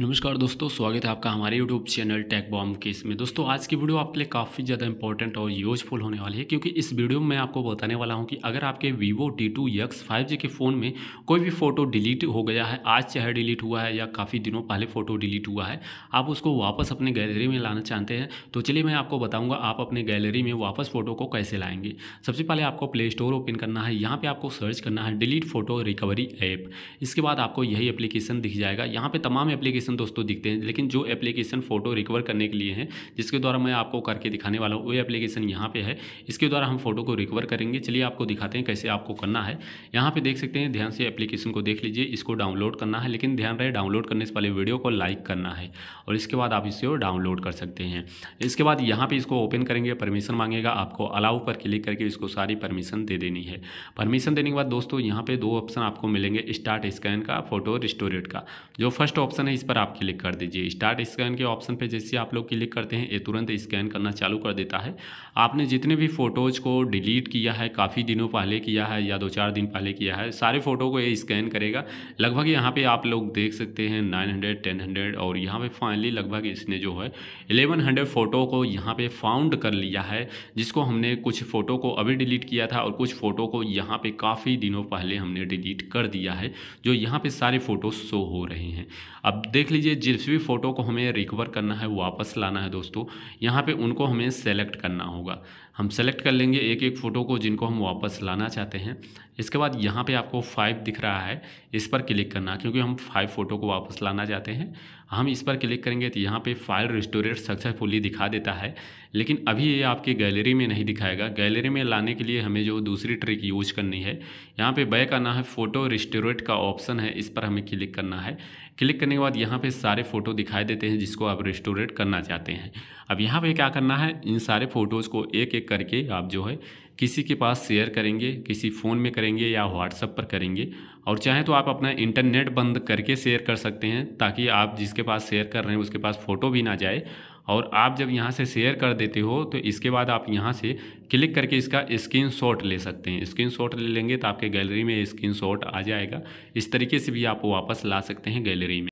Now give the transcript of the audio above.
नमस्कार दोस्तों स्वागत है आपका हमारे YouTube channel tech bomb case में दोस्तों आज की वीडियो आपके लिए काफ़ी ज़्यादा इंपॉर्टेंट और यूजफुल होने वाली है क्योंकि इस वीडियो में मैं आपको बताने वाला हूं कि अगर आपके Vivo D2 X 5G के फ़ोन में कोई भी फ़ोटो डिलीट हो गया है आज चाहे डिलीट हुआ है या काफ़ी दिनों पहले फ़ोटो डिलीट हुआ है आप उसको वापस अपने गैलरी में लाना चाहते हैं तो चलिए मैं आपको बताऊँगा आप अपने गैलरी में वापस फ़ोटो को कैसे लाएंगे सबसे पहले आपको प्ले स्टोर ओपन करना है यहाँ पर आपको सर्च करना है डिलीट फ़ोटो रिकवरी ऐप इसके बाद आपको यही एप्लीकेशन दिख जाएगा यहाँ पर तमाम एप्लीकेशन एप्लीकेशन दोस्तों दिखते हैं लेकिन जो एप्लीकेशन फ़ोटो रिकवर करने के लिए हैं जिसके द्वारा मैं आपको करके दिखाने वाला हूँ वो एप्लीकेशन यहाँ पे है इसके द्वारा हम फोटो को रिकवर करेंगे चलिए आपको दिखाते हैं कैसे आपको करना है यहाँ पे देख सकते हैं ध्यान से एप्लीकेशन को देख लीजिए इसको डाउनलोड करना है लेकिन ध्यान रहे डाउनलोड करने से पहले वीडियो को लाइक करना है और इसके बाद आप इसे डाउनलोड कर सकते हैं इसके बाद यहाँ पर इसको ओपन करेंगे परमिशन मांगेगा आपको अलाउ पर क्लिक करके इसको सारी परमिशन दे देनी है परमिशन देने के बाद दोस्तों यहाँ पर दो ऑप्शन आपको मिलेंगे स्टार्ट स्कैन का फोटो रिस्टोरेट का जो फर्स्ट ऑप्शन है इस पर आप क्लिक कर दीजिए स्टार्ट स्कैन के ऑप्शन पर जैसे आप लोग क्लिक करते हैं ये तुरंत स्कैन करना चालू कर देता है आपने जितने भी फ़ोटोज़ को डिलीट किया है काफ़ी दिनों पहले किया है या दो चार दिन पहले किया है सारे फ़ोटो को ये स्कैन करेगा लगभग यहाँ पे आप लोग देख सकते हैं नाइन हंड्रेड टेन हंड्रेड और यहाँ पे फाइनली लगभग इसने जो है एलेवन हंड्रेड फ़ोटो को यहाँ पे फाउंड कर लिया है जिसको हमने कुछ फ़ोटो को अभी डिलीट किया था और कुछ फ़ोटो को यहाँ पे काफ़ी दिनों पहले हमने डिलीट कर दिया है जो यहाँ पे सारे फ़ोटो शो हो रहे हैं अब देख देख लीजिए जिस भी फ़ोटो को हमें रिकवर करना है वापस लाना है दोस्तों यहाँ पे उनको हमें सेलेक्ट करना होगा हम सेलेक्ट कर लेंगे एक एक फ़ोटो को जिनको हम वापस लाना चाहते हैं इसके बाद यहाँ पे आपको फाइव दिख रहा है इस पर क्लिक करना क्योंकि हम फाइव फ़ोटो को वापस लाना चाहते हैं हम इस पर क्लिक करेंगे तो यहाँ पे फाइल रिस्टोरेट सक्सेसफुली दिखा देता है लेकिन अभी ये आपके गैलरी में नहीं दिखाएगा गैलरी में लाने के लिए हमें जो दूसरी ट्रिक यूज करनी है यहाँ पर बैक आना है फ़ोटो रिस्टोरेट का ऑप्शन है इस पर हमें क्लिक करना है क्लिक करने के बाद यहाँ यहाँ पे सारे फ़ोटो दिखाई देते हैं जिसको आप रेस्टोरेट करना चाहते हैं अब यहाँ पे क्या करना है इन सारे फ़ोटोज़ को एक एक करके आप जो है किसी के पास शेयर करेंगे किसी फ़ोन में करेंगे या व्हाट्सअप पर करेंगे और चाहे तो आप अपना इंटरनेट बंद करके शेयर कर सकते हैं ताकि आप जिसके पास शेयर कर रहे हैं उसके पास फ़ोटो भी ना जाए और आप जब यहाँ से शेयर कर देते हो तो इसके बाद आप यहाँ से क्लिक करके इसका स्क्रीन शॉट ले सकते हैं स्क्रीन शॉट ले लेंगे तो आपके गैलरी में स्क्रीन शॉट आ जाएगा इस तरीके से भी आप वापस ला सकते हैं गैलरी में